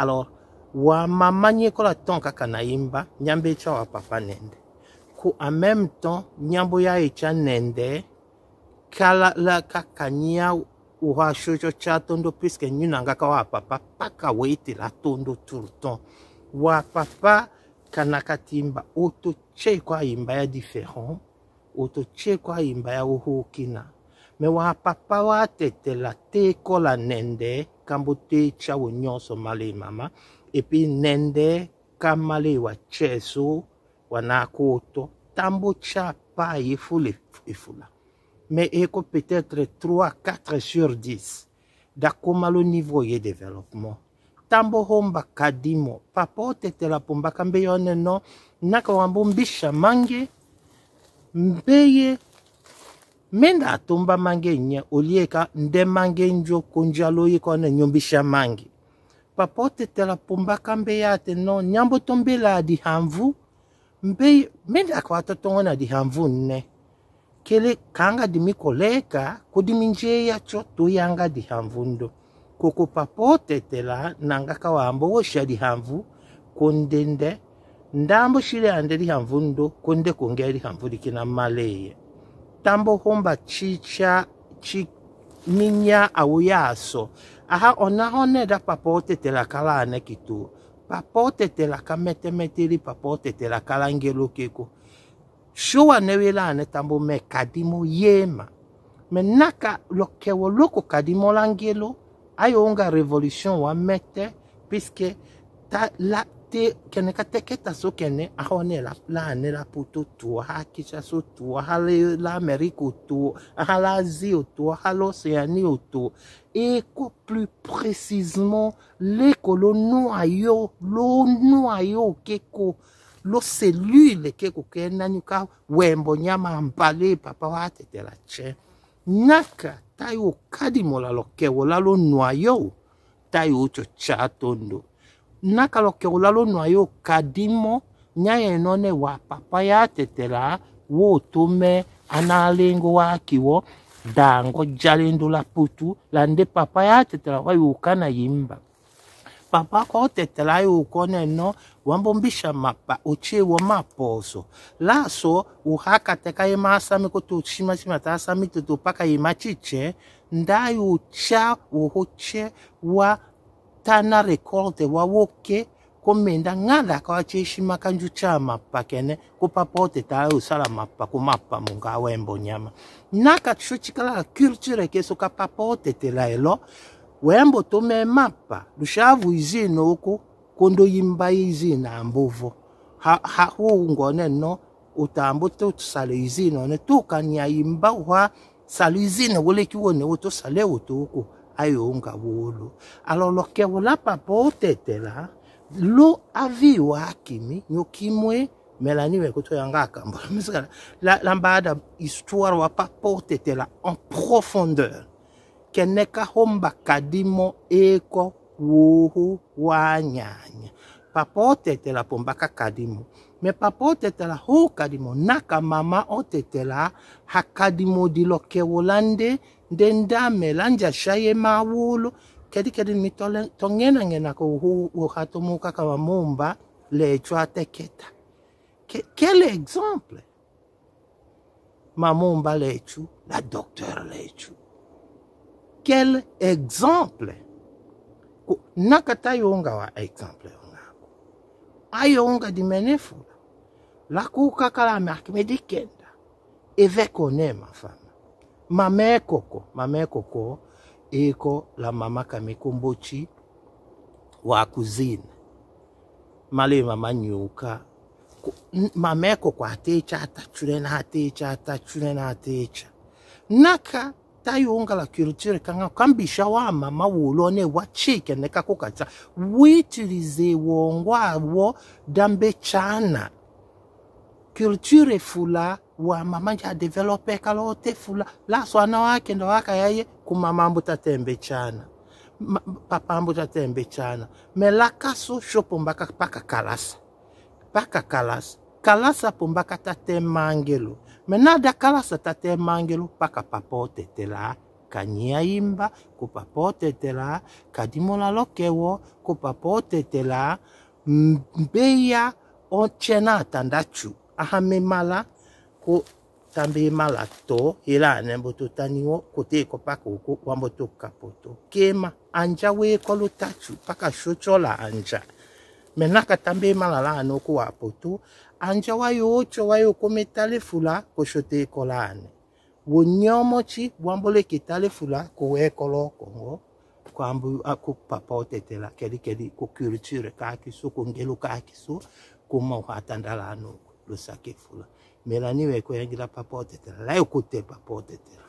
alors wa mama ɲɛkɔla ton kaka kana yimba ɲambe wa papa nende ku en même temps nyambo ya echa nende kala la kaka nya uwa sojo cha tondo puisque ɲunanga ka wa papa paka we la tondo turu tɔn wa papa kana ka oto che kwa imba ya différent oto che kwa imba ya wohokina me wahapapa waatete la teekɔ la nɛndɛ kambo tee tia wo nyɔnso male mama epi nɛndɛ ka male wa tsɛ so wa naa e ko wo tɔ tambo tia paa ye fo le efu la me eko peut-être trois quatre sur dix dakomalo niveau ye développement tambo homba kadimo papa otetela po mbaka mbe yo ane no naka wambo mbisha mange mbe ye menda tumba mange nye olieka nde mange njo konja loyeko ne nyombisha mange papote tela pumba kambe yate no nyambo tombela dihamvu mbe menda kwata tongona dihamvu nne kele kanga dimikoleka kudiminjeya cho tuyanga dihamvu ndo koko papote tela nanga kawambo wosha dihamvu kondende ndambo shile ande dihamvu ndo konde konge dihamvu dikina maleye tambo homba chicha chi minya awuyaso aha ona hone da papote te la kala ne kitu papote te la kamete meteli papote te la kala ngelo keko shua newela ne tambo me kadimo yema me naka lokewo loko kadimo langelo ngelo ayo onga revolution wa mete puisque ta la te kene ka te keta so kene ahone la la ane la poto tua ha kisha so tua ha le la Amerika tua ha la Asie tua ha l'Océanie tua et plus précisément les colonnes ayo lo no ayo keko lo cellule keko kena nyuka wembo nyama mbale papa wa tetela che naka tayo kadimo la lokewo la lo noyo tayo cho chatondo nakalokɛwula lo nɔ ayo ka di mɔ wa papaya tɛtɛ la wo to analengo wa kiwɔ daangɔ jalen la putu la nde papaya tɛtɛ la wa yo yimba papa kɔ tɛtɛ la yo kɔ ne nɔ mapa oche wo maposo laso uhaka teka ye masami ko tuchima sima ta sami paka ye machiche ndayo cha uhoche wa tana rekolte wawoke komenda ng'ada cheshi makanju cha mapa kene kupapote ta usala mappa kumappa munga wembo nyama naka tsho chikalala culture keso kapapote la elo wembo tome mappa lushavu izino uku kondo yimba izina ambuvo ha, ha hungone no utambo to tutusala izino ne tukanya yimba uha sala izina wole kiwone utosale utu uku ayounga wulu ke wula papa otetela lo avi wa akimi nyo kimwe melani weko to la lambada histoire wa papa la, en profondeur neka homba kadimo eko wuhu wa papa o tete la pomba kaka me papa o tete la hoka dimo na mama o tete la haka dimo ke wolande ndenda melanja shaye mawulu kedi kedi mi tongena ngena ko hu uhato muka kama mumba le chwa teketa que, quel exemple mamumba lechu la docteur lechu quel exemple nakata yonga wa exemple aionga dimenefula lakuka kalame akimedikenda mame koko mamekoko mamekoko iko la mama kamikumbuchi wa kuzina nyuka mame koko atecha atachurena atecha atachurena atecha naka la culture kanga kambisha wama ne wachike nekakukatsa witilize wo dambe chana culture fula mama manje developer kalote fula laswana wakenda wakayaye kumamambu tatembe chana Ma, papambu tatembe chana shopo mbaka paka kalasa paka kalasa kalasa pombaka tatemangelo menadakala satate mangelu paka papote tela ka nyia imba ko papote tela ka dimola lokewo er ko papote la mbeya ochena tandachu ahamemala ko tambe mala to ila ne mboto taniwo kote ko paka uko wamboto kapoto kema anja we kolo tatu paka shochola anja menaka tambe mala la no ko anja wayo ocho wayo kometale fula koshote ekolane wonyiomochi bwambole kitale fula kuwekolo kongo kwambu aku papa otetela keli keli ku culture kakiso ku ngelu kakiso kuma uhatandala anu lusake fula melani weko yangira papa la layo kute papa la.